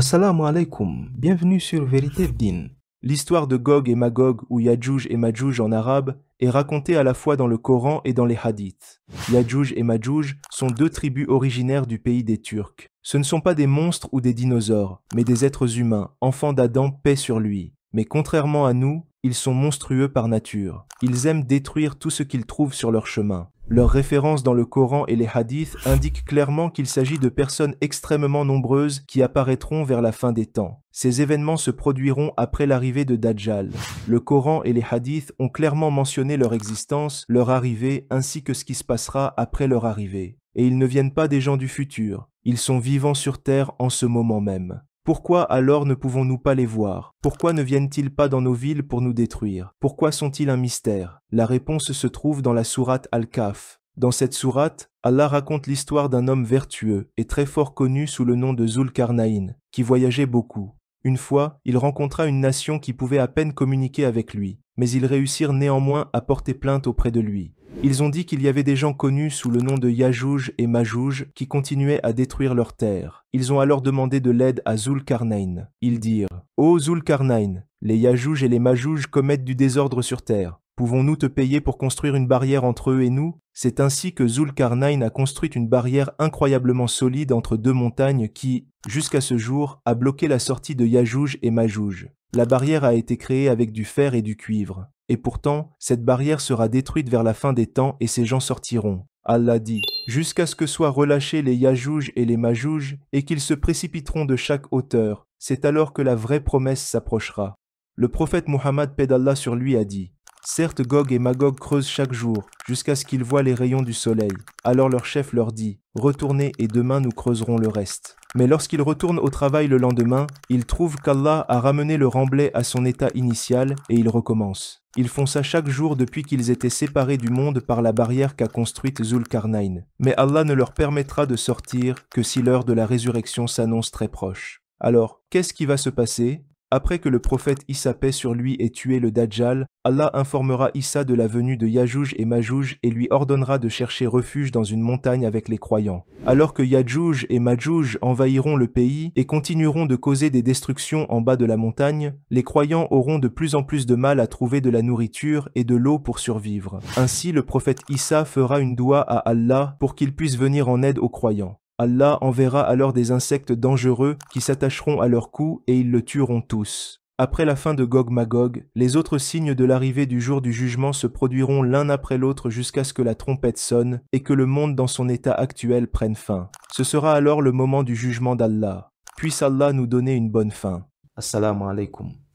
Assalamu alaikum, bienvenue sur Vérité Din. L'histoire de Gog et Magog ou Yajuj et Majuj en arabe est racontée à la fois dans le Coran et dans les hadiths. Yadjouj et Majuj sont deux tribus originaires du pays des Turcs. Ce ne sont pas des monstres ou des dinosaures, mais des êtres humains, enfants d'Adam, paix sur lui. Mais contrairement à nous, ils sont monstrueux par nature. Ils aiment détruire tout ce qu'ils trouvent sur leur chemin. Leurs références dans le Coran et les hadiths indiquent clairement qu'il s'agit de personnes extrêmement nombreuses qui apparaîtront vers la fin des temps. Ces événements se produiront après l'arrivée de Dajjal. Le Coran et les hadiths ont clairement mentionné leur existence, leur arrivée ainsi que ce qui se passera après leur arrivée. Et ils ne viennent pas des gens du futur, ils sont vivants sur Terre en ce moment même. Pourquoi alors ne pouvons-nous pas les voir Pourquoi ne viennent-ils pas dans nos villes pour nous détruire Pourquoi sont-ils un mystère La réponse se trouve dans la sourate Al-Kaf. Dans cette sourate, Allah raconte l'histoire d'un homme vertueux et très fort connu sous le nom de Zulkarnaïn, qui voyageait beaucoup. Une fois, il rencontra une nation qui pouvait à peine communiquer avec lui mais ils réussirent néanmoins à porter plainte auprès de lui. Ils ont dit qu'il y avait des gens connus sous le nom de Yajouj et Majouj qui continuaient à détruire leur terre. Ils ont alors demandé de l'aide à Zulkarnain. Ils dirent Ô Zulkarnain, les Yajouj et les Majouj commettent du désordre sur terre. Pouvons-nous te payer pour construire une barrière entre eux et nous C'est ainsi que Zulkarnain a construit une barrière incroyablement solide entre deux montagnes qui, jusqu'à ce jour, a bloqué la sortie de Yajouj et Majouj. La barrière a été créée avec du fer et du cuivre. Et pourtant, cette barrière sera détruite vers la fin des temps et ces gens sortiront. Allah dit, jusqu'à ce que soient relâchés les Yajouj et les Majouj, et qu'ils se précipiteront de chaque hauteur, c'est alors que la vraie promesse s'approchera. Le prophète Muhammad Pedallah sur lui a dit, Certes Gog et Magog creusent chaque jour, jusqu'à ce qu'ils voient les rayons du soleil. Alors leur chef leur dit, Retournez et demain nous creuserons le reste. Mais lorsqu'ils retournent au travail le lendemain, ils trouvent qu'Allah a ramené le remblai à son état initial et ils recommencent. Ils font ça chaque jour depuis qu'ils étaient séparés du monde par la barrière qu'a construite Zulkarnain. Mais Allah ne leur permettra de sortir que si l'heure de la résurrection s'annonce très proche. Alors, qu'est-ce qui va se passer après que le prophète Issa paix sur lui ait tué le Dajjal, Allah informera Issa de la venue de Yajuj et Majuj et lui ordonnera de chercher refuge dans une montagne avec les croyants. Alors que Yajouj et Majuj envahiront le pays et continueront de causer des destructions en bas de la montagne, les croyants auront de plus en plus de mal à trouver de la nourriture et de l'eau pour survivre. Ainsi, le prophète Issa fera une doua à Allah pour qu'il puisse venir en aide aux croyants. Allah enverra alors des insectes dangereux qui s'attacheront à leur cou et ils le tueront tous. Après la fin de Gog Magog, les autres signes de l'arrivée du jour du jugement se produiront l'un après l'autre jusqu'à ce que la trompette sonne et que le monde dans son état actuel prenne fin. Ce sera alors le moment du jugement d'Allah. Puisse Allah nous donner une bonne fin. Assalamu alaikum.